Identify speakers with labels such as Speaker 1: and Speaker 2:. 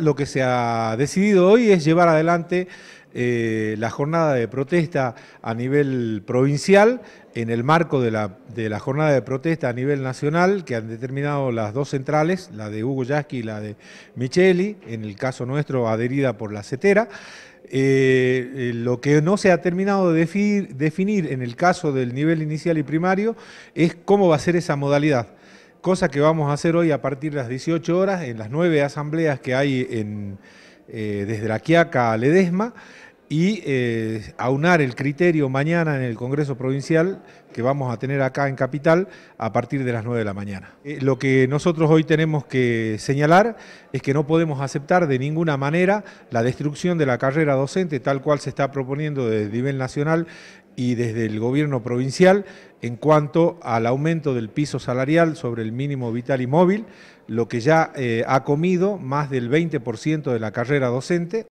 Speaker 1: Lo que se ha decidido hoy es llevar adelante eh, la jornada de protesta a nivel provincial en el marco de la, jornada de protesta a nivel nacional que han determinado las dos centrales, la de Hugo Yasky y la de Micheli, en el caso nuestro adherida por la CETERA. Eh, eh, lo que no se ha terminado de definir en el caso del nivel inicial y primario es cómo va a ser esa modalidad cosa que vamos a hacer hoy a partir de las 18 horas en las nueve asambleas que hay eh, desde la Quiaca a Ledesma y eh, aunar el criterio mañana en el Congreso Provincial que vamos a tener acá en Capital a partir de las 9 de la mañana. Eh, lo que nosotros hoy tenemos que señalar es que no podemos aceptar de ninguna manera la destrucción de la carrera docente tal cual se está proponiendo desde el nivel nacional y desde el gobierno provincial en cuanto al aumento del piso salarial sobre el mínimo vital y móvil, lo que ya eh, ha comido más del 20% de la carrera docente.